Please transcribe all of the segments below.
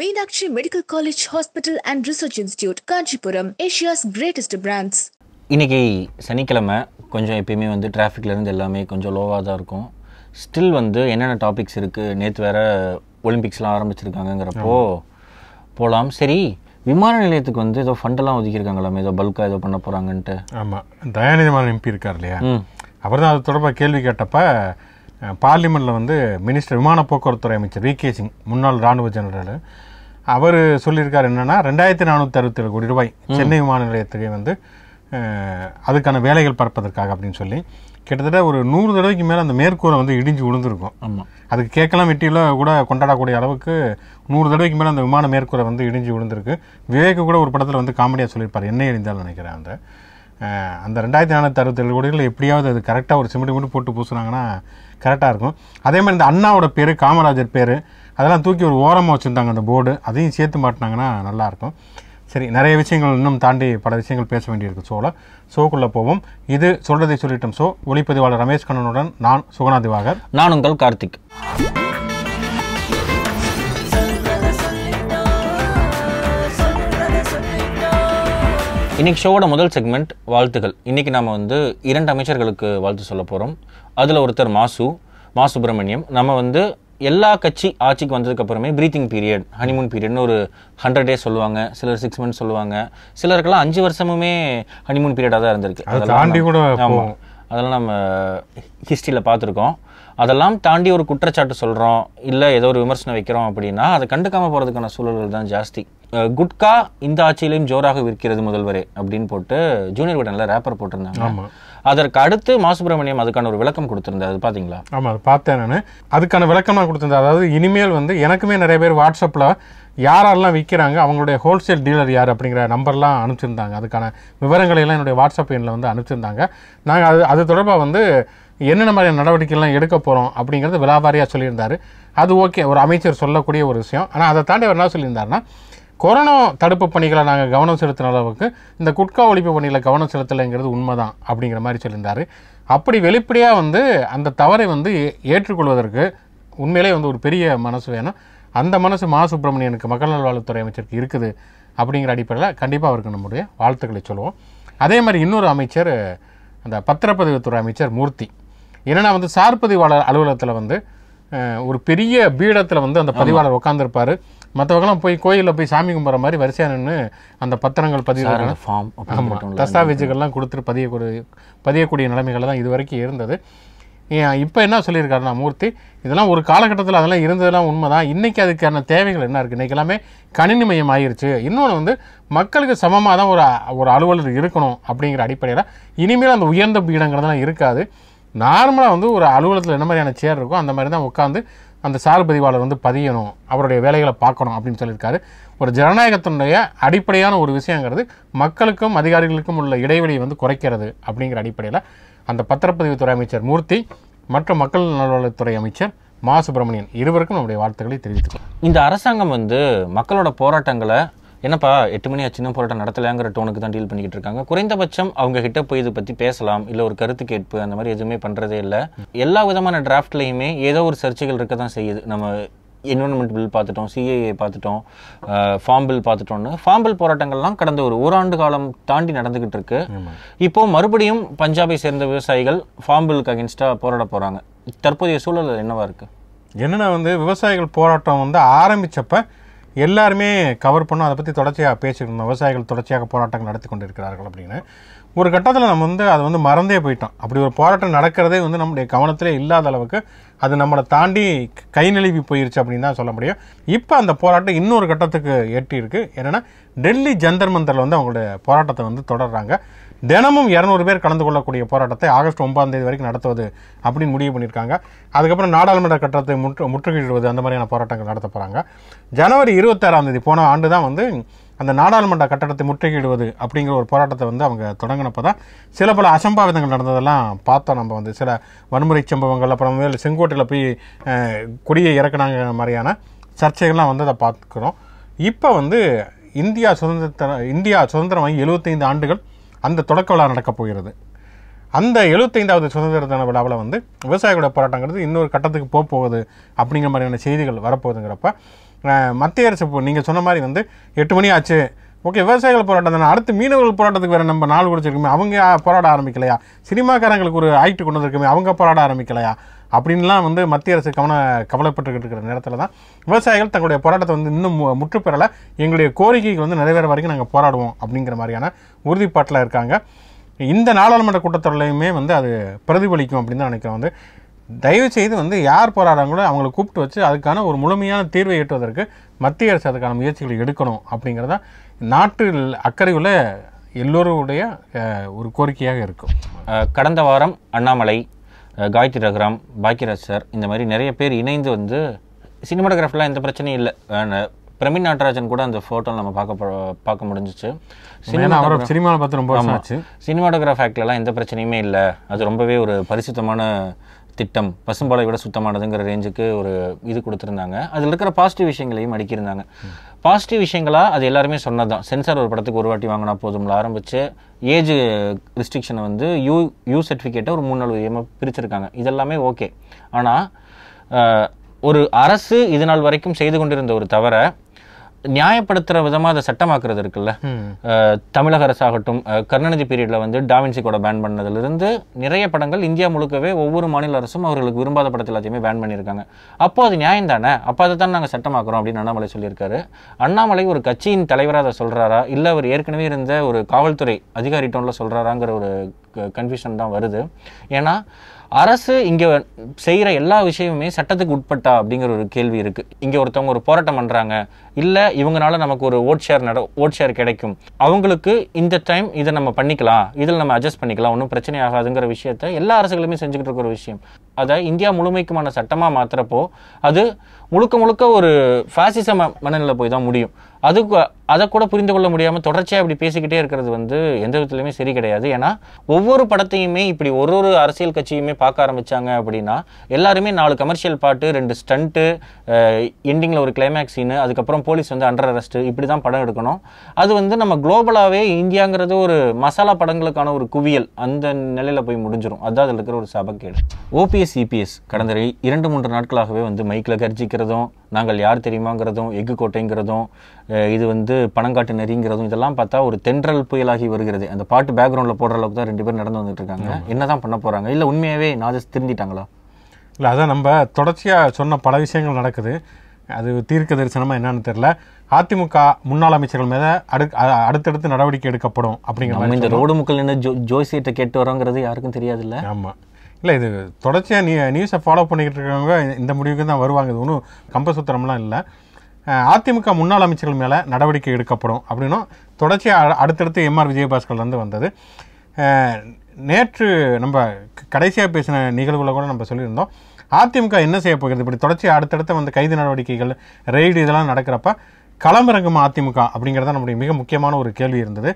Meenakshi medical college hospital and research institute Kanchipuram Asia's greatest brands இன்றைக்கி சனிக்கிழமை கொஞ்சம் எப்பயுமே வந்து டிராஃபிக்லேருந்து எல்லாமே கொஞ்சம் லோவாக தான் இருக்கும் ஸ்டில் வந்து என்னென்ன டாபிக்ஸ் இருக்குது நேற்று வேறு ஒலிம்பிக்ஸ்லாம் ஆரம்பிச்சிருக்காங்கங்கிறப்போ போகலாம் சரி விமான நிலையத்துக்கு வந்து ஏதோ ஃபண்டெல்லாம் ஒதுக்கியிருக்காங்களாமே ஏதோ பல்காக ஏதோ பண்ண போகிறாங்கன்ட்டு ஆமாம் தயாநிதிமான எம்பி இருக்கார் இல்லையா அவர் தான் அது தொடர்பாக கேள்வி கேட்டப்போ பார்லிமெண்ட்டில் வந்து மினிஸ்டர் விமான போக்குவரத்துறை அமைச்சர் வி கே சிங் முன்னாள் இராணுவ ஜெனரல் அவர் சொல்லியிருக்கார் என்னென்னா ரெண்டாயிரத்தி நானூற்றி அறுபத்தேழு கோடி ரூபாய் சென்னை விமான நிலையத்துக்கு வந்து அதுக்கான வேலைகள் பார்ப்பதற்காக அப்படின்னு சொல்லி கிட்டத்தட்ட ஒரு நூறு தடவைக்கு மேலே அந்த மேற்கூரை வந்து இடிஞ்சு விழுந்திருக்கும் ஆமாம் அதுக்கு கேட்கலாம் வெட்டியில் கூட கொண்டாடக்கூடிய அளவுக்கு நூறு தடவைக்கு மேலே அந்த விமான மேற்கூரை வந்து இடிஞ்சு விழுந்திருக்கு விவேக்கு கூட ஒரு படத்தில் வந்து காமெடியாக சொல்லியிருப்பார் என்ன இடிந்தாலும் நினைக்கிறேன் அந்த அந்த ரெண்டாயிரத்தி நானூற்றி அறுபத்தேழு கோடிகளில் எப்படியாவது அது கரெக்டாக ஒரு சிமெண்ட் மட்டும் போட்டு பூசுனாங்கன்னா கரெக்டாக இருக்கும் அதே மாதிரி இந்த அண்ணாவோட பேர் காமராஜர் பேர் அதெல்லாம் தூக்கி ஒரு ஓரமாக வச்சுருந்தாங்க அந்த போர்டு அதையும் சேர்த்து மாட்டினாங்கன்னா நல்லாயிருக்கும் சரி நிறைய விஷயங்கள் இன்னும் தாண்டி பல விஷயங்கள் பேச வேண்டியிருக்கு ஷோவில் ஷோக்குள்ளே போவோம் இது சொல்கிறதை சொல்லிட்டோம் ஷோ ஒளிப்பதிவாளர் ரமேஷ் கண்ணனுடன் நான் சுகுணா திவாகர் நான் உங்கள் கார்த்திக் இன்றைக்கி ஷோவோட முதல் செக்மெண்ட் வாழ்த்துகள் இன்றைக்கி நாம் வந்து இரண்டு அமைச்சர்களுக்கு வாழ்த்து சொல்ல போகிறோம் அதில் ஒருத்தர் மாசு மா சுப்பிரமணியம் நம்ம வந்து எல்லா கட்சி ஆட்சிக்கு வந்ததுக்கப்புறமே ப்ரீத்திங் பீரியட் ஹனிமூன் பீரியட்னு ஒரு ஹண்ட்ரட் டேஸ் சொல்லுவாங்க சிலர் சிக்ஸ் மந்த்ஸ் சொல்லுவாங்க சிலருக்கெல்லாம் அஞ்சு வருஷமுமே ஹனிமூன் பீரியடாக தான் இருந்திருக்கு அதெல்லாம் ஆமாம் அதெல்லாம் நம்ம ஹிஸ்ட்ரியில் பார்த்துருக்கோம் அதெல்லாம் தாண்டி ஒரு குற்றச்சாட்டு சொல்கிறோம் இல்லை ஏதோ ஒரு விமர்சனம் வைக்கிறோம் அப்படின்னா அதை கண்டுக்காமல் போகிறதுக்கான சூழல்கள் தான் ஜாஸ்தி குட்கா இந்த ஆட்சியிலையும் ஜோராக விற்கிறது முதல்வரே அப்படின்னு போட்டு ஜூனியர் விடனில் ரேப்பர் போட்டிருந்தாங்க அதற்கு அடுத்து மா சுப்பிரமணியம் அதுக்கான ஒரு விளக்கம் கொடுத்துருந்தாரு அது பார்த்தீங்களா ஆமாம் பார்த்தேன் நான் அதுக்கான விளக்கம் நான் கொடுத்துருந்தேன் அதாவது இனிமேல் வந்து எனக்குமே நிறைய பேர் வாட்ஸ்அப்பில் யாரெல்லாம் விற்கிறாங்க அவங்களுடைய ஹோல்சேல் டீலர் யார் அப்படிங்கிற நம்பர்லாம் அனுப்பிச்சிருந்தாங்க அதுக்கான விவரங்களையெல்லாம் என்னுடைய வாட்ஸ்அப் எண்ணில் வந்து அனுப்பிச்சிருந்தாங்க நாங்கள் அது அது தொடர்பாக வந்து என்னென்ன மாதிரியான நடவடிக்கைகள்லாம் எடுக்க போகிறோம் அப்படிங்கிறது விலாபாரியாக சொல்லியிருந்தார் அது ஓகே ஒரு அமைச்சர் சொல்லக்கூடிய ஒரு விஷயம் ஆனால் அதை தாண்டி அவர் என்ன சொல்லியிருந்தாருன்னா கொரோனா தடுப்பு பணிகளை நாங்கள் கவனம் செலுத்தின அளவுக்கு இந்த குட்கா ஒழிப்பு பணியில் கவனம் செலுத்தலைங்கிறது உண்மை தான் அப்படிங்கிற மாதிரி சொல்லியிருந்தார் அப்படி வெளிப்படையாக வந்து அந்த தவறை வந்து ஏற்றுக்கொள்வதற்கு உண்மையிலே வந்து ஒரு பெரிய மனசு வேணும் அந்த மனசு மா சுப்பிரமணியனுக்கு மக்கள் நல்வாழ்வுத்துறை அமைச்சருக்கு இருக்குது அப்படிங்கிற அடிப்படையில் கண்டிப்பாக அவருக்கு நம்முடைய வாழ்த்துக்களை சொல்லுவோம் அதே மாதிரி இன்னொரு அமைச்சர் அந்த பத்திரப்பதிவுத்துறை அமைச்சர் மூர்த்தி என்னென்னா வந்து சார்பதிவாளர் அலுவலகத்தில் வந்து ஒரு பெரிய பீடத்தில் வந்து அந்த பதிவாளர் உட்காந்துருப்பார் மற்றவங்களாம் போய் கோயிலில் போய் சாமி கும்பிட்ற மாதிரி வரிசையாக நின்று அந்த பத்திரங்கள் பதிவு ஃபார்ம் தஸ்தாவேஜுகள்லாம் கொடுத்துட்டு பதியக்கூடிய பதியக்கூடிய நிலைமைகள் தான் இது வரைக்கும் இருந்தது இப்போ என்ன சொல்லியிருக்காருனா மூர்த்தி இதெல்லாம் ஒரு காலகட்டத்தில் அதெல்லாம் இருந்ததெல்லாம் உண்மை தான் இன்றைக்கி அதுக்கான தேவைகள் என்ன இருக்குது இன்றைக்கி எல்லாமே கணினி மயம் ஆயிடுச்சு இன்னொன்று வந்து மக்களுக்கு சமமாக தான் ஒரு ஒரு அலுவலர் இருக்கணும் அப்படிங்கிற அடிப்படையில் இனிமேல் அந்த உயர்ந்த பீடங்கிறதெல்லாம் இருக்காது நார்மலாக வந்து ஒரு அலுவலகத்தில் என்ன மாதிரியான சேர் இருக்கோ அந்த மாதிரி தான் உட்காந்து அந்த சார் பதிவாளர் வந்து பதியணும் அவருடைய வேலைகளை பார்க்கணும் அப்படின்னு சொல்லியிருக்காரு ஒரு ஜனநாயகத்தினுடைய அடிப்படையான ஒரு விஷயங்கிறது மக்களுக்கும் அதிகாரிகளுக்கும் உள்ள இடைவெளியை வந்து குறைக்கிறது அப்படிங்கிற அடிப்படையில் அந்த பத்திரப்பதிவுத்துறை அமைச்சர் மூர்த்தி மற்றும் மக்கள் நல்வாழ்வுத்துறை அமைச்சர் மா சுப்பிரமணியன் இருவருக்கும் நம்முடைய வாழ்த்துக்களை தெரிவித்துக்கலாம் இந்த அரசாங்கம் வந்து மக்களோட போராட்டங்களை என்னப்பா எட்டு மணி ஆச்சுன்னா போராட்டம் நடத்தலைங்கிற டோனுக்கு தான் டீல் பண்ணிக்கிட்டு இருக்காங்க குறைந்தபட்சம் அவங்க கிட்ட போய் இதை பற்றி பேசலாம் இல்லை ஒரு கருத்து கேட்பு அந்த மாதிரி எதுவுமே பண்ணுறதே இல்லை எல்லா விதமான டிராஃப்ட்லேயுமே ஏதோ ஒரு சர்ச்சைகள் இருக்க தான் செய்யுது நம்ம என்வரன்மெண்ட் பில் பார்த்துட்டோம் சிஏஏ பார்த்துட்டோம் ஃபார்ம் பில் பார்த்துட்டோம்னு ஃபார்ம் பில் போராட்டங்கள்லாம் கடந்த ஒரு ஓராண்டு காலம் தாண்டி நடந்துகிட்டு இருக்கு இப்போ மறுபடியும் பஞ்சாபை சேர்ந்த விவசாயிகள் ஃபார்ம் பில்லுக்கு அகென்ஸ்டாக போராட போகிறாங்க தற்போதைய சூழல் என்னவா இருக்குது என்னென்னா வந்து விவசாயிகள் போராட்டம் வந்து ஆரம்பித்தப்போ எல்லாருமே கவர் பண்ணும் அதை பற்றி தொடர்ச்சியாக பேசிக்கணும் விவசாயிகள் தொடர்ச்சியாக போராட்டங்கள் நடத்தி கொண்டிருக்கிறார்கள் அப்படின்னு ஒரு கட்டத்தில் நம்ம வந்து அதை வந்து மறந்தே போயிட்டோம் அப்படி ஒரு போராட்டம் நடக்கிறதே வந்து நம்முடைய கவனத்திலே இல்லாத அளவுக்கு அது நம்மளை தாண்டி கை நழுவி போயிருச்சு அப்படின்னு தான் சொல்ல முடியும் இப்போ அந்த போராட்டம் இன்னொரு கட்டத்துக்கு எட்டி இருக்குது என்னென்னா டெல்லி ஜந்தர் மந்தரில் வந்து அவங்களுடைய போராட்டத்தை வந்து தொடர்றாங்க தினமும் இரநூறு பேர் கலந்து கொள்ளக்கூடிய போராட்டத்தை ஆகஸ்ட் ஒன்பதாம் தேதி வரைக்கும் நடத்துவது அப்படின்னு முடிவு பண்ணியிருக்காங்க அதுக்கப்புறம் நாடாளுமன்ற கட்டத்தை முற்று முற்றுகையிடுவது அந்த மாதிரியான போராட்டங்கள் நடத்த போகிறாங்க ஜனவரி இருபத்தாறாம் தேதி போன ஆண்டு தான் வந்து அந்த நாடாளுமன்ற கட்டடத்தை முற்றுகையிடுவது அப்படிங்கிற ஒரு போராட்டத்தை வந்து அவங்க தொடங்கினப்போ தான் சில பல அசம்பாவிதங்கள் நடந்ததெல்லாம் பார்த்தோம் நம்ம வந்து சில வன்முறை சம்பவங்கள் அப்புறம் வந்து செங்கோட்டையில் போய் கொடியை இறக்குனாங்க மாதிரியான சர்ச்சைகள்லாம் வந்து அதை பார்க்குறோம் இப்போ வந்து இந்தியா சுதந்திர இந்தியா சுதந்திரம் வாங்கி எழுபத்தைந்து ஆண்டுகள் அந்த தொடக்க விழா நடக்கப் போகிறது அந்த எழுபத்தைந்தாவது சுதந்திர தின விழாவில் வந்து விவசாயிகளோட போராட்டங்கிறது இன்னொரு கட்டத்துக்கு போக போகுது அப்படிங்கிற மாதிரியான செய்திகள் வரப்போகுதுங்கிறப்ப மத்திய அரசு இப்போ நீங்கள் சொன்ன மாதிரி வந்து எட்டு மணி ஆச்சு ஓகே விவசாயிகள் போராட்டம் தானே அடுத்து மீனவர்கள் போராட்டத்துக்கு வேறு நம்ம நாள் குடிச்சிருக்கோமே அவங்க போராட ஆரம்பிக்கலையா சினிமாக்காரங்களுக்கு ஒரு ஆக்ட் கொண்டு வந்திருக்கோமே அவங்க போராட ஆரம்பிக்கலையா அப்படின்லாம் வந்து மத்திய அரசு கவன கவலைப்பட்டுக்கிட்டு இருக்கிற நேரத்தில் தான் விவசாயிகள் தங்களுடைய போராட்டத்தை வந்து இன்னும் முற்றுப்பெறலை எங்களுடைய கோரிக்கைகள் வந்து நிறைவேற வரைக்கும் நாங்கள் போராடுவோம் அப்படிங்கிற மாதிரியான உறுதிப்பாட்டில் இருக்காங்க இந்த நாடாளுமன்ற கூட்டத்தொடர்லையுமே வந்து அது பிரதிபலிக்கும் அப்படின்னு தான் நினைக்கிறேன் வந்து தயவு செய்து வந்து யார் போராடுறாங்களோ அவங்கள கூப்பிட்டு வச்சு அதுக்கான ஒரு முழுமையான தீர்வை எட்டுவதற்கு மத்திய அரசு அதுக்கான முயற்சிகளை எடுக்கணும் அப்படிங்கிறதா நாட்டில் அக்கறையுள்ள எல்லோருடைய ஒரு கோரிக்கையாக இருக்கும் கடந்த வாரம் அண்ணாமலை காயத்ரி ரகுராம் பாக்கியராஜ் சார் இந்த மாதிரி நிறைய பேர் இணைந்து வந்து சினிமாட்டோகிராஃபிலாம் எந்த பிரச்சனையும் இல்லை பிரமின் நடராஜன் கூட அந்த ஃபோட்டோ நம்ம பார்க்க பார்க்க முடிஞ்சிச்சு சினிமா பார்த்து ரொம்ப ஆச்சு ஆக்ட்லலாம் எந்த பிரச்சனையுமே இல்லை அது ரொம்பவே ஒரு பரிசுத்தமான திட்டம் பசும்பாலை விட சுத்தமானதுங்கிற ரேஞ்சுக்கு ஒரு இது கொடுத்துருந்தாங்க அதில் இருக்கிற பாசிட்டிவ் விஷயங்களையும் அடிக்கிருந்தாங்க பாசிட்டிவ் விஷயங்களாக அது எல்லாருமே சொன்னதான் சென்சார் ஒரு படத்துக்கு ஒரு வாட்டி வாங்கினா போதும்ல ஆரம்பித்து ஏஜ் ரிஸ்ட்ரிக்ஷனை வந்து யூ யூ சர்டிஃபிகேட்டை ஒரு மூணு நாள் விதமாக பிரிச்சிருக்காங்க இதெல்லாமே ஓகே ஆனால் ஒரு அரசு இது நாள் வரைக்கும் செய்து கொண்டிருந்த ஒரு தவிர நியாயப்படுத்துகிற விதமாக அதை சட்டமாக்குறது இருக்குல்ல தமிழக அரசாகட்டும் கருணாநிதி பீரியடில் வந்து டாவின்சி கூட பேன் பண்ணதுலேருந்து நிறைய படங்கள் இந்தியா முழுக்கவே ஒவ்வொரு மாநில அரசும் அவர்களுக்கு விரும்பாத படத்தில் எல்லாத்தையுமே பேன் பண்ணியிருக்காங்க அப்போ அது நியாயம் தானே அப்போ அதை தான் நாங்கள் சட்டமாக்குறோம் அப்படின்னு அண்ணாமலை சொல்லியிருக்காரு அண்ணாமலை ஒரு கட்சியின் தலைவராக அதை சொல்கிறாரா இல்லை அவர் ஏற்கனவே இருந்த ஒரு காவல்துறை அதிகாரி டோனில் சொல்கிறாராங்கிற ஒரு கன்ஃபியூஷன் தான் வருது ஏன்னா அரசு இங்கே செய்கிற எல்லா விஷயமுமே சட்டத்துக்கு உட்பட்டா அப்படிங்கிற ஒரு கேள்வி இருக்குது இங்கே ஒருத்தவங்க ஒரு போராட்டம் பண்ணுறாங்க இல்லை இவங்களால நமக்கு ஒரு ஓட் ஷேர் நட ஓட் ஷேர் கிடைக்கும் அவங்களுக்கு இந்த டைம் இதை நம்ம பண்ணிக்கலாம் இதில் நம்ம அட்ஜஸ்ட் பண்ணிக்கலாம் ஒன்றும் பிரச்சனை ஆகாதுங்கிற விஷயத்த எல்லா அரசுகளுமே செஞ்சுக்கிட்டு இருக்கிற விஷயம் அதை இந்தியா முழுமைக்குமான சட்டமாக மாற்றுறப்போ அது முழுக்க முழுக்க ஒரு ஃபேசிச மனநிலை போய் தான் முடியும் அதுக்கு அதை கூட புரிந்து கொள்ள முடியாமல் தொடர்ச்சியாக இப்படி பேசிக்கிட்டே இருக்கிறது வந்து எந்த விதத்துலையுமே சரி கிடையாது ஏன்னா ஒவ்வொரு படத்தையுமே இப்படி ஒரு ஒரு அரசியல் கட்சியுமே பார்க்க ஆரம்பித்தாங்க அப்படின்னா எல்லாருமே நாலு கமர்ஷியல் பாட்டு ரெண்டு ஸ்டண்ட்டு எண்டிங்கில் ஒரு கிளைமேக்ஸ் சீனு அதுக்கப்புறம் போலீஸ் வந்து அண்டர் அரெஸ்ட்டு இப்படி தான் படம் எடுக்கணும் அது வந்து நம்ம குளோபலாகவே இந்தியாங்கிறது ஒரு மசாலா படங்களுக்கான ஒரு குவியல் அந்த நிலையில் போய் முடிஞ்சிடும் அதுதான் அதில் இருக்கிற ஒரு சபக்கேடு ஓபி ஐபிஎஸ் சிபிஎஸ் கடந்த இரண்டு மூன்று நாட்களாகவே வந்து மைக்கில் கர்ஜிக்கிறதும் நாங்கள் யார் தெரியுமாங்கிறதும் எஃகு கோட்டைங்கிறதும் இது வந்து பணங்காட்டு நெறிங்கிறதும் இதெல்லாம் பார்த்தா ஒரு தென்றல் புயலாகி வருகிறது அந்த பாட்டு பேக்ரவுண்டில் போடுற அளவுக்கு தான் ரெண்டு பேரும் நடந்து வந்துட்டு இருக்காங்க என்ன தான் பண்ண போகிறாங்க இல்லை உண்மையாகவே நாஜஸ் திருந்திட்டாங்களா இல்லை அதான் நம்ம தொடர்ச்சியாக சொன்ன பல விஷயங்கள் நடக்குது அது தீர்க்க தரிசனமாக என்னன்னு தெரில அதிமுக முன்னாள் அமைச்சர்கள் மேலே அடு அடுத்தடுத்து நடவடிக்கை எடுக்கப்படும் அப்படிங்கிற இந்த ரோடு மக்கள் என்ன ஜோ ஜோசியத்தை கேட்டு வரோங்கிறது யாருக்கும் தெரியாதுல்ல ஆமாம் இல்லை இது தொடர்ச்சியாக நியூ நியூஸை ஃபாலோ பண்ணிக்கிட்டு இருக்கிறவங்க இந்த முடிவுக்கு தான் வருவாங்க இது ஒன்றும் கம்பசூத்திரம்லாம் இல்லை அதிமுக முன்னாள் அமைச்சர்கள் மேலே நடவடிக்கை எடுக்கப்படும் அப்படின்னும் தொடர்ச்சியாக அடுத்தடுத்து எம்ஆர் விஜயபாஸ்கர்லேருந்து வந்தது நேற்று நம்ம கடைசியாக பேசின நிகழ்வுகளை கூட நம்ம சொல்லியிருந்தோம் அதிமுக என்ன செய்ய போகிறது இப்படி தொடர்ச்சியாக அடுத்தடுத்து வந்து கைது நடவடிக்கைகள் ரெய்டு இதெல்லாம் நடக்கிறப்ப களமிறங்கும் அதிமுக அப்படிங்கிறத நம்முடைய மிக முக்கியமான ஒரு கேள்வி இருந்தது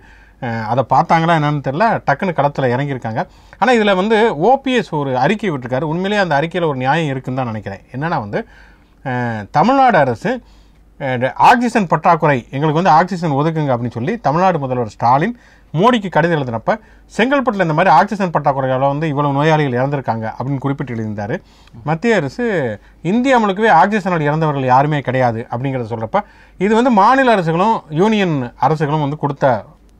அதை பார்த்தாங்களா என்னன்னு தெரில டக்குன்னு களத்தில் இறங்கியிருக்காங்க ஆனால் இதில் வந்து ஓபிஎஸ் ஒரு அறிக்கை விட்டுருக்காரு உண்மையிலேயே அந்த அறிக்கையில் ஒரு நியாயம் இருக்குன்னு தான் நினைக்கிறேன் என்னென்னா வந்து தமிழ்நாடு அரசு ஆக்சிஜன் பற்றாக்குறை எங்களுக்கு வந்து ஆக்சிஜன் ஒதுக்குங்க அப்படின்னு சொல்லி தமிழ்நாடு முதல்வர் ஸ்டாலின் மோடிக்கு கடிதம் எழுதினப்ப செங்கல்பட்டில் இந்த மாதிரி ஆக்சிஜன் பற்றாக்குறையால் வந்து இவ்வளோ நோயாளிகள் இறந்திருக்காங்க அப்படின்னு குறிப்பிட்டு எழுதியிருந்தார் மத்திய அரசு இந்தியா முழுக்கவே ஆக்சிஜனால் இறந்தவர்கள் யாருமே கிடையாது அப்படிங்கிறத சொல்கிறப்ப இது வந்து மாநில அரசுகளும் யூனியன் அரசுகளும் வந்து கொடுத்த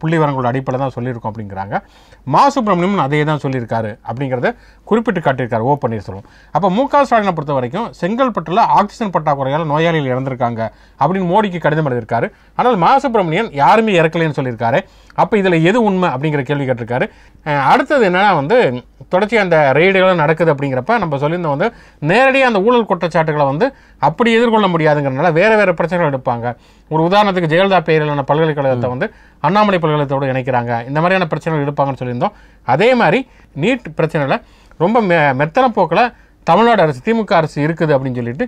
புள்ளிவரங்களோட அடிப்படை தான் சொல்லியிருக்கோம் அப்படிங்கிறாங்க மா சுப்பிரமணியம் அதே தான் சொல்லியிருக்காரு அப்படிங்கிறத குறிப்பிட்டு காட்டியிருக்காரு ஓ பன்னீர்செல்வம் அப்போ மு க ஸ்டாலினை பொறுத்த வரைக்கும் செங்கல்பட்டில் ஆக்சிஜன் பற்றாக்குறையால் நோயாளிகள் இறந்திருக்காங்க அப்படின்னு மோடிக்கு கடிதம் எழுதியிருக்காரு ஆனால் மா சுப்பிரமணியன் யாருமே இறக்கலைன்னு சொல்லியிருக்காரு அப்போ இதில் எது உண்மை அப்படிங்கிற கேள்வி கேட்டிருக்காரு அடுத்தது என்னென்னா வந்து தொடர்ச்சி அந்த ரெய்டுகளும் நடக்குது அப்படிங்கிறப்ப நம்ம சொல்லியிருந்தோம் வந்து நேரடியாக அந்த ஊழல் குற்றச்சாட்டுகளை வந்து அப்படி எதிர்கொள்ள முடியாதுங்கிறனால வேறு வேறு பிரச்சனைகள் எடுப்பாங்க ஒரு உதாரணத்துக்கு ஜெயலலிதா பெயரிலான பல்கலைக்கழகத்தை வந்து அண்ணாமலை பல்கலைக்கழகத்தோடு இணைக்கிறாங்க இந்த மாதிரியான பிரச்சனைகள் எடுப்பாங்கன்னு சொல்லியிருந்தோம் அதே மாதிரி நீட் பிரச்சனையில் ரொம்ப மெ மெத்தன போக்கில் தமிழ்நாடு அரசு திமுக அரசு இருக்குது அப்படின்னு சொல்லிட்டு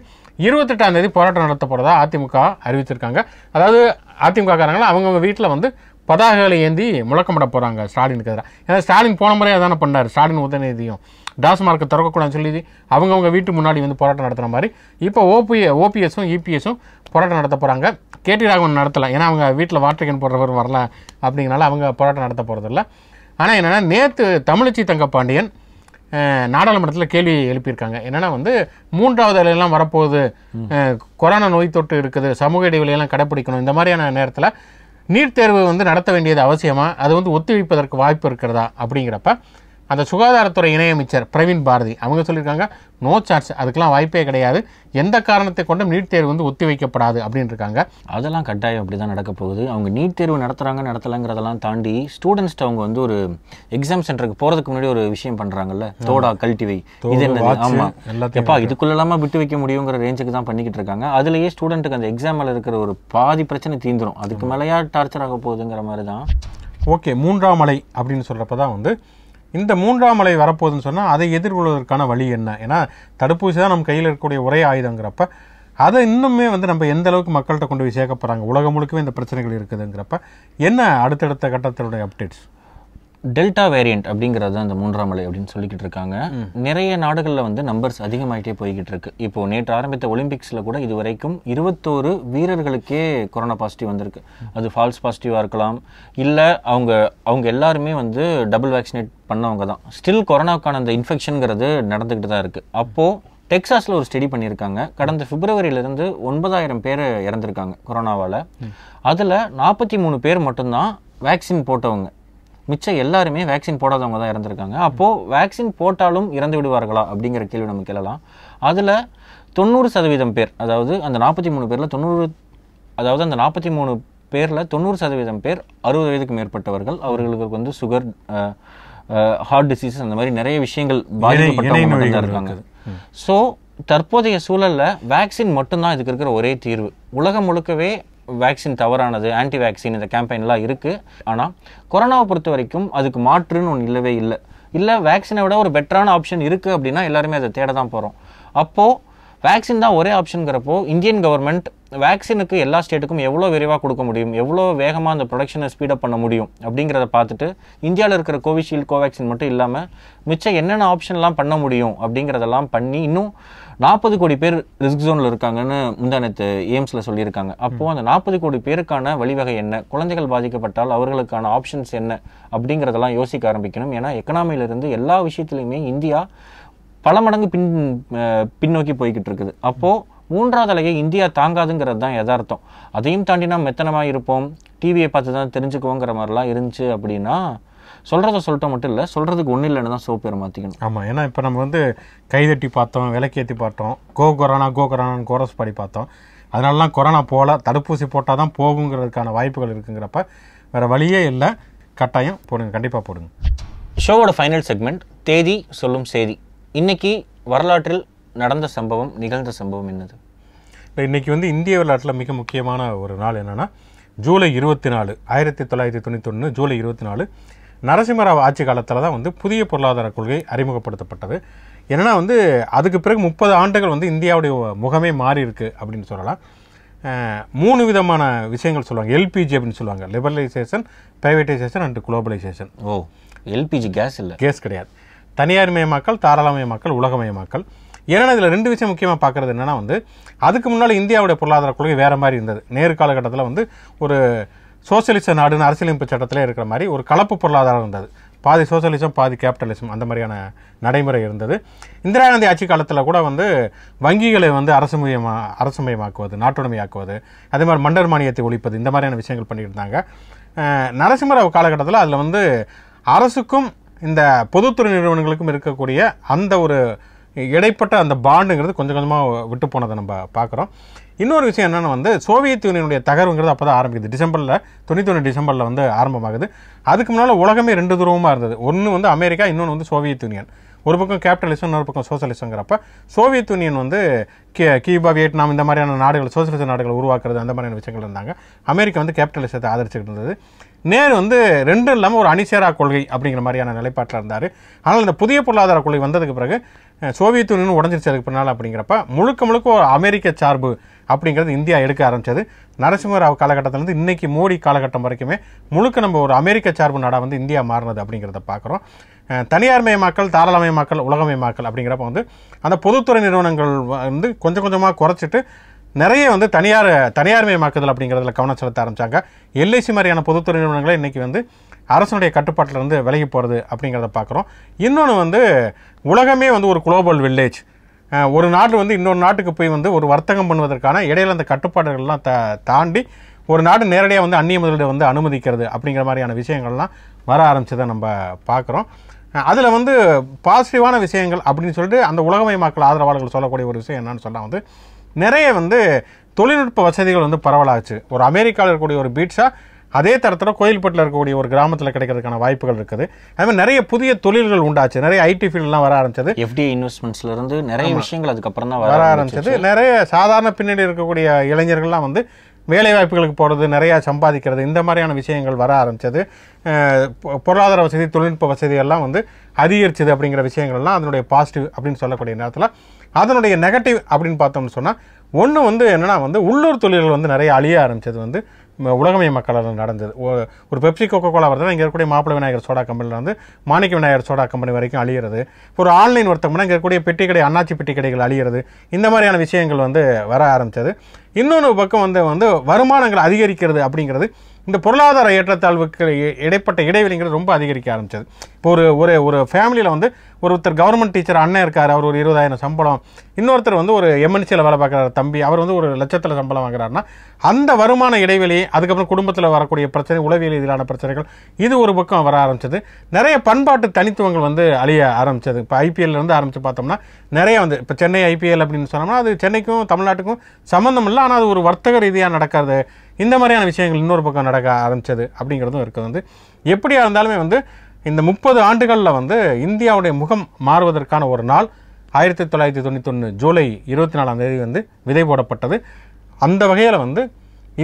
இருபத்தெட்டாம் தேதி போராட்டம் நடத்த போகிறதா அதிமுக அறிவிச்சிருக்காங்க அதாவது அதிமுக காரங்களாம் அவங்கவுங்க வீட்டில் வந்து பதாகைகளை ஏந்தி முழக்கமிட போகிறாங்க ஸ்டாலினுக்கு எதிராக ஏன்னா ஸ்டாலின் போன முறையாக தானே பண்ணார் ஸ்டாலின் உதயநிதியும் டாஸ்மார்க்கை திறக்கக்கூடாதுன்னு சொல்லி அவங்கவுங்க வீட்டு முன்னாடி வந்து போராட்டம் நடத்துகிற மாதிரி இப்போ ஓபி ஓபிஎஸும் இபிஎஸும் போராட்டம் நடத்த போகிறாங்க கேடி ராகவன் நடத்தலை ஏன்னா அவங்க வீட்டில் வாட்டர்கன் போடுறவர் வரல அப்படிங்கிறனால அவங்க போராட்டம் நடத்த போகிறதில்ல ஆனால் என்னென்னா நேற்று தமிழச்சி தங்கப்பாண்டியன் நாடாளுமன்றத்தில் கேள்வி எழுப்பியிருக்காங்க என்னென்னா வந்து மூன்றாவது அலையெல்லாம் வரப்போகுது கொரோனா நோய் தொற்று இருக்குது சமூக இடைவெளியெல்லாம் கடைப்பிடிக்கணும் இந்த மாதிரியான நேரத்தில் நீட் தேர்வு வந்து நடத்த வேண்டியது அவசியமாக அது வந்து ஒத்திவைப்பதற்கு வாய்ப்பு இருக்கிறதா அப்படிங்கிறப்ப அந்த சுகாதாரத்துறை இணையமைச்சர் பிரவீன் பாரதி அவங்க சொல்லியிருக்காங்க நோ சார்ஜ் அதுக்கெல்லாம் வாய்ப்பே கிடையாது எந்த காரணத்தை கொண்டும் நீட் தேர்வு வந்து ஒத்தி வைக்கப்படாது அப்படின்னு இருக்காங்க அதெல்லாம் கட்டாயம் அப்படி தான் நடக்க போகுது அவங்க நீட் தேர்வு நடத்துகிறாங்க நடத்தலைங்கிறதெல்லாம் தாண்டி ஸ்டூடெண்ட்ஸ்ட்டு அவங்க வந்து ஒரு எக்ஸாம் சென்டருக்கு போகிறதுக்கு முன்னாடி ஒரு விஷயம் பண்ணுறாங்கல்ல தோடா கல்டிவை இது என்னது ஆமாம் எப்பா இதுக்குள்ளெல்லாமா விட்டு வைக்க முடியுங்கிற ரேஞ்சுக்கு தான் பண்ணிக்கிட்டு இருக்காங்க அதுலேயே ஸ்டூடெண்ட்டுக்கு அந்த எக்ஸாமில் இருக்கிற ஒரு பாதி பிரச்சனை தீந்துடும் அதுக்கு மேலேயா டார்ச்சர் ஆக போகுதுங்கிற மாதிரி தான் ஓகே மூன்றாம் மலை அப்படின்னு சொல்கிறப்ப தான் வந்து இந்த மூன்றாம் அலை வரப்போகுதுன்னு சொன்னால் அதை எதிர்கொள்வதற்கான வழி என்ன ஏன்னா தடுப்பூசி தான் நம்ம கையில் இருக்கக்கூடிய ஒரே ஆயுதங்கிறப்ப அதை இன்னுமே வந்து நம்ம எந்த அளவுக்கு மக்கள்கிட்ட கொண்டு போய் சேர்க்க போகிறாங்க உலகம் முழுக்கவே இந்த பிரச்சனைகள் இருக்குதுங்கிறப்ப என்ன அடுத்தடுத்த கட்டத்தினுடைய அப்டேட்ஸ் டெல்டா வேரியண்ட் அப்படிங்கிறது தான் இந்த மூன்றாம் மலை அப்படின்னு சொல்லிக்கிட்டு இருக்காங்க நிறைய நாடுகளில் வந்து நம்பர்ஸ் அதிகமாகிட்டே போய்கிட்டு இருக்கு இப்போ நேற்று ஆரம்பித்த ஒலிம்பிக்ஸில் கூட இது வரைக்கும் இருபத்தோரு வீரர்களுக்கே கொரோனா பாசிட்டிவ் வந்திருக்கு அது ஃபால்ஸ் பாசிட்டிவாக இருக்கலாம் இல்லை அவங்க அவங்க எல்லாருமே வந்து டபுள் வேக்சினேட் பண்ணவங்க தான் ஸ்டில் கொரோனாவுக்கான அந்த இன்ஃபெக்ஷனுங்கிறது நடந்துக்கிட்டு தான் இருக்குது அப்போது டெக்ஸாஸில் ஒரு ஸ்டடி பண்ணியிருக்காங்க கடந்த பிப்ரவரியிலிருந்து ஒன்பதாயிரம் பேர் இறந்துருக்காங்க கொரோனாவால் அதில் நாற்பத்தி மூணு பேர் மட்டும்தான் வேக்சின் போட்டவங்க மிச்சம் எல்லாருமே வேக்சின் போடாதவங்க தான் இறந்துருக்காங்க அப்போது வேக்சின் போட்டாலும் இறந்து விடுவார்களா அப்படிங்கிற கேள்வி நம்ம கேளலாம் அதில் தொண்ணூறு சதவீதம் பேர் அதாவது அந்த நாற்பத்தி மூணு பேரில் தொண்ணூறு அதாவது அந்த நாற்பத்தி மூணு பேரில் தொண்ணூறு சதவீதம் பேர் அறுபது வயதுக்கு மேற்பட்டவர்கள் அவர்களுக்கு வந்து சுகர் ஹார்ட் டிசீஸ் அந்த மாதிரி நிறைய விஷயங்கள் பாதிக்கப்பட்டவங்க தான் இருக்காங்க ஸோ தற்போதைய சூழலில் வேக்சின் மட்டும்தான் இதுக்கு இருக்கிற ஒரே தீர்வு உலகம் முழுக்கவே வேக்சின் தவறானது ஆன்டி வேக்சின் இந்த கேம்பெயின்லாம் இருக்குது ஆனால் கொரோனாவை பொறுத்த வரைக்கும் அதுக்கு மாற்றுன்னு ஒன்று இல்லவே இல்லை இல்லை வேக்சினை விட ஒரு பெட்டரான ஆப்ஷன் இருக்குது அப்படின்னா எல்லாருமே அதை தேட தான் போகிறோம் அப்போது வேக்சின் தான் ஒரே ஆப்ஷனுங்கிறப்போ இந்தியன் கவர்மெண்ட் வேக்சினுக்கு எல்லா ஸ்டேட்டுக்கும் எவ்வளோ விரைவாக கொடுக்க முடியும் எவ்வளோ வேகமாக அந்த ப்ரொடக்ஷனை ஸ்பீடப் பண்ண முடியும் அப்படிங்கிறத பார்த்துட்டு இந்தியாவில் இருக்கிற கோவிஷீல்டு கோவேக்சின் மட்டும் இல்லாமல் மிச்சம் என்னென்ன ஆப்ஷன்லாம் பண்ண முடியும் அப்படிங்கிறதெல்லாம் பண்ணி இன்னும் நாற்பது கோடி பேர் ரிஸ்க் ஜோனில் இருக்காங்கன்னு முந்தானத்து எய்ம்ஸில் சொல்லியிருக்காங்க அப்போது அந்த நாற்பது கோடி பேருக்கான வழிவகை என்ன குழந்தைகள் பாதிக்கப்பட்டால் அவர்களுக்கான ஆப்ஷன்ஸ் என்ன அப்படிங்கிறதெல்லாம் யோசிக்க ஆரம்பிக்கணும் ஏன்னா எக்கனாமியிலிருந்து எல்லா விஷயத்துலையுமே இந்தியா பல மடங்கு பின் பின்னோக்கி போய்கிட்டு இருக்குது அப்போது மூன்றாவது அலையை இந்தியா தாங்காதுங்கிறது தான் எதார்த்தம் அதையும் தாண்டி நாம் மெத்தனமாக இருப்போம் டிவியை பார்த்து தான் தெரிஞ்சுக்குவோங்கிற மாதிரிலாம் இருந்துச்சு அப்படின்னா சொல்கிறத சொல்லிட்டோம் மட்டும் இல்லை சொல்கிறதுக்கு ஒன்றும் இல்லைன்னு தான் சோப்பேர் மாற்றிக்கணும் ஆமாம் ஏன்னா இப்போ நம்ம வந்து கைதட்டி பார்த்தோம் விலக்கேற்றி பார்த்தோம் கோ கொரோனா கோ கொரோனான்னு கோரஸ் பாடி பார்த்தோம் அதனாலலாம் கொரோனா போகல தடுப்பூசி போட்டால் தான் போகுங்கிறதுக்கான வாய்ப்புகள் இருக்குங்கிறப்ப வேறு வழியே இல்லை கட்டாயம் போடுங்க கண்டிப்பாக போடுங்க ஷோவோட ஃபைனல் செக்மெண்ட் தேதி சொல்லும் செய்தி இன்றைக்கி வரலாற்றில் நடந்த சம்பவம் நிகழ்ந்த சம்பவம் என்னது இன்றைக்கி வந்து இந்திய வரலாற்றில் மிக முக்கியமான ஒரு நாள் என்னென்னா ஜூலை இருபத்தி நாலு ஆயிரத்தி தொள்ளாயிரத்தி தொண்ணூத்தொன்று ஜூலை இருபத்தி நாலு நரசிம்மராவ் ஆட்சி காலத்தில் தான் வந்து புதிய பொருளாதார கொள்கை அறிமுகப்படுத்தப்பட்டது என்னென்னா வந்து அதுக்கு பிறகு முப்பது ஆண்டுகள் வந்து இந்தியாவுடைய முகமே மாறி இருக்குது அப்படின்னு சொல்லலாம் மூணு விதமான விஷயங்கள் சொல்லுவாங்க எல்பிஜி அப்படின்னு சொல்லுவாங்க liberalisation privatisation and globalisation oh LPG gas இல்லை கேஸ் கிடையாது தனியார் மயமாக்கல் தாராளமயமாக்கல் உலகமயமாக்கல் ஏன்னா இதில் ரெண்டு விஷயம் முக்கியமாக பார்க்குறது என்னென்னா வந்து அதுக்கு முன்னால் இந்தியாவுடைய பொருளாதார கொள்கை வேறு மாதிரி இருந்தது நேரு காலகட்டத்தில் வந்து ஒரு சோசியலிச நாடுன்னு அரசியலமைப்பு சட்டத்தில் இருக்கிற மாதிரி ஒரு கலப்பு பொருளாதாரம் இருந்தது பாதி சோசியலிசம் பாதி கேபிட்டலிசம் அந்த மாதிரியான நடைமுறை இருந்தது இந்திரா காந்தி ஆட்சி காலத்தில் கூட வந்து வங்கிகளை வந்து அரசு மையமாக அரசு மயமாக்குவது நாட்டுடைமையாக்குவது அதே மாதிரி மண்டர் மானியத்தை ஒழிப்பது இந்த மாதிரியான விஷயங்கள் பண்ணியிருந்தாங்க நரசிம்மராவ் காலகட்டத்தில் அதில் வந்து அரசுக்கும் இந்த பொதுத்துறை நிறுவனங்களுக்கும் இருக்கக்கூடிய அந்த ஒரு இடைப்பட்ட அந்த பாண்டுங்கிறது கொஞ்சம் கொஞ்சமாக விட்டு போனதை நம்ம பார்க்குறோம் இன்னொரு விஷயம் என்னென்னா வந்து சோவியத் யூனியனுடைய தகர்வுங்கிறது அப்போ தான் ஆரம்பிக்குது டிசம்பரில் தொண்ணூற்றி டிசம்பரில் வந்து ஆரம்பமாகுது அதுக்கு முன்னால் உலகமே ரெண்டு துருவமாக இருந்தது ஒன்று வந்து அமெரிக்கா இன்னொன்று வந்து சோவியத் யூனியன் ஒரு பக்கம் கேபிட்டலிசம் இன்னொரு பக்கம் சோசியலிசங்கிறப்ப சோவியத் யூனியன் வந்து கியூபா வியட்நாம் இந்த மாதிரியான நாடுகள் சோசியலிச நாடுகள் உருவாக்குறது அந்த மாதிரியான விஷயங்கள் இருந்தாங்க அமெரிக்கா வந்து கேபிட்டலிசத்தை ஆதரிச்சுட்டு இருந்தது நேரு வந்து ரெண்டும் இல்லாமல் ஒரு அணிசேரா கொள்கை அப்படிங்கிற மாதிரியான நிலைப்பாட்டில் இருந்தார் ஆனால் இந்த புதிய பொருளாதார கொள்கை வந்ததுக்கு பிறகு சோவியத் யூனியன் உடஞ்சிருச்சு அதுக்கு பின்னால் அப்படிங்கிறப்ப முழுக்க முழுக்க ஒரு அமெரிக்க சார்பு அப்படிங்கிறது இந்தியா எடுக்க ஆரம்பித்தது நரசிம்மராவ் காலகட்டத்திலேருந்து இன்றைக்கி மோடி காலகட்டம் வரைக்குமே முழுக்க நம்ம ஒரு அமெரிக்க சார்பு நாடாக வந்து இந்தியா மாறினது அப்படிங்கிறத பார்க்குறோம் தனியார் மயமாக்கல் தாராளமயமாக்கல் உலகமயமாக்கல் அப்படிங்கிறப்ப வந்து அந்த பொதுத்துறை நிறுவனங்கள் வந்து கொஞ்சம் கொஞ்சமாக குறைச்சிட்டு நிறைய வந்து தனியார் தனியார் மயமாக்குதல் அப்படிங்கிறதுல கவனம் செலுத்த ஆரம்பித்தாங்க எல்ஐசி மாதிரியான பொதுத்துறை நிறுவனங்களை இன்றைக்கி வந்து அரசனுடைய கட்டுப்பாட்டிலிருந்து விலகி போகிறது அப்படிங்கிறத பார்க்குறோம் இன்னொன்று வந்து உலகமே வந்து ஒரு குளோபல் வில்லேஜ் ஒரு நாடு வந்து இன்னொரு நாட்டுக்கு போய் வந்து ஒரு வர்த்தகம் பண்ணுவதற்கான இடையில அந்த கட்டுப்பாடுகள்லாம் த தாண்டி ஒரு நாடு நேரடியாக வந்து அந்நிய முதலீடு வந்து அனுமதிக்கிறது அப்படிங்கிற மாதிரியான விஷயங்கள்லாம் வர ஆரம்பிச்சதை நம்ம பார்க்குறோம் அதில் வந்து பாசிட்டிவான விஷயங்கள் அப்படின்னு சொல்லிட்டு அந்த உலகமயமாக்கல் ஆதரவாளர்கள் சொல்லக்கூடிய ஒரு விஷயம் என்னன்னு சொன்னால் வந்து நிறைய வந்து தொழில்நுட்ப வசதிகள் வந்து பரவலாச்சு ஒரு அமெரிக்காவில் இருக்கக்கூடிய ஒரு பீட்ஸாக அதே தரத்தில் கோயில்பட்டில் இருக்கக்கூடிய ஒரு கிராமத்தில் கிடைக்கிறதுக்கான வாய்ப்புகள் இருக்குது அதுமாதிரி நிறைய புதிய தொழில்கள் உண்டாச்சு நிறைய ஐடி ஃபீல்ட்லாம் வர ஆரம்பிச்சது எஃப்டிஐ இருந்து நிறைய விஷயங்கள் அதுக்கப்புறம் தான் வர ஆரம்பிச்சது நிறைய சாதாரண பின்னாடி இருக்கக்கூடிய இளைஞர்கள்லாம் வந்து வேலை வாய்ப்புகளுக்கு போகிறது நிறையா சம்பாதிக்கிறது இந்த மாதிரியான விஷயங்கள் வர ஆரம்பித்தது பொருளாதார வசதி தொழில்நுட்ப வசதி எல்லாம் வந்து அதிகரிச்சது அப்படிங்கிற விஷயங்கள்லாம் அதனுடைய பாசிட்டிவ் அப்படின்னு சொல்லக்கூடிய நேரத்தில் அதனுடைய நெகட்டிவ் அப்படின்னு பார்த்தோம்னு சொன்னால் ஒன்று வந்து என்னென்னா வந்து உள்ளூர் தொழில்கள் வந்து நிறைய அழிய ஆரம்பித்தது வந்து உலகமய மக்களால் நடந்தது ஒரு பெப்சி கோகோ கோலா வருதுன்னா இங்கே இருக்கக்கூடிய மாப்பிள்ள விநாயகர் சோடா வந்து மாணிக்க விநாயகர் சோடா கம்பெனி வரைக்கும் அழியிறது ஒரு ஆன்லைன் ஒருத்தம்னா இங்கே இருக்கக்கூடிய பெட்டி கடை அண்ணாச்சி பெட்டி கடைகள் அழியிறது இந்த மாதிரியான விஷயங்கள் வந்து வர ஆரம்பித்தது இன்னொன்று பக்கம் வந்து வந்து வருமானங்கள் அதிகரிக்கிறது அப்படிங்கிறது இந்த பொருளாதார ஏற்றத்தாழ்வுக்கு இடைப்பட்ட இடைவெளிங்கிறது ரொம்ப அதிகரிக்க ஆரம்பிச்சது இப்போ ஒரு ஒரு ஒரு ஃபேமிலியில் வந்து ஒருத்தர் கவர்மெண்ட் டீச்சர் அண்ணன் இருக்கார் அவர் ஒரு இருபதாயிரம் சம்பளம் இன்னொருத்தர் வந்து ஒரு எம்என்சியில் வேலை பார்க்குறாரு தம்பி அவர் வந்து ஒரு லட்சத்தில் சம்பளம் வாங்குறாருன்னா அந்த வருமான இடைவெளி அதுக்கப்புறம் குடும்பத்தில் வரக்கூடிய பிரச்சனை உளவியல் இதிலான பிரச்சனைகள் இது ஒரு பக்கம் வர ஆரம்பிச்சது நிறைய பண்பாட்டு தனித்துவங்கள் வந்து அழிய ஆரம்பிச்சது இப்போ ஐபிஎல்லேருந்து ஆரம்பித்து பார்த்தோம்னா நிறைய வந்து இப்போ சென்னை ஐபிஎல் அப்படின்னு சொன்னோம்னா அது சென்னைக்கும் தமிழ்நாட்டுக்கும் சம்மந்தம் இல்லை ஆனால் அது ஒரு வர்த்தக ரீதியாக நடக்கிறது இந்த மாதிரியான விஷயங்கள் இன்னொரு பக்கம் நடக்க ஆரம்பித்தது அப்படிங்கிறதும் இருக்குது வந்து எப்படியாக இருந்தாலுமே வந்து இந்த முப்பது ஆண்டுகளில் வந்து இந்தியாவுடைய முகம் மாறுவதற்கான ஒரு நாள் ஆயிரத்தி தொள்ளாயிரத்தி தொண்ணூத்தொன்று ஜூலை இருபத்தி நாலாம் தேதி வந்து விதை போடப்பட்டது அந்த வகையில் வந்து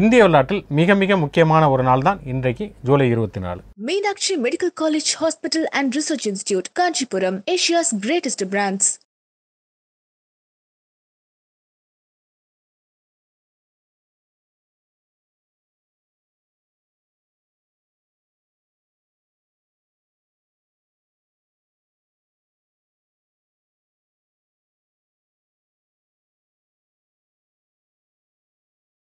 இந்திய வரலாற்றில் மிக மிக முக்கியமான ஒரு நாள் தான் இன்றைக்கு ஜூலை இருபத்தி நாலு Meenakshi medical college hospital and research institute Kanchipuram Asia's greatest brands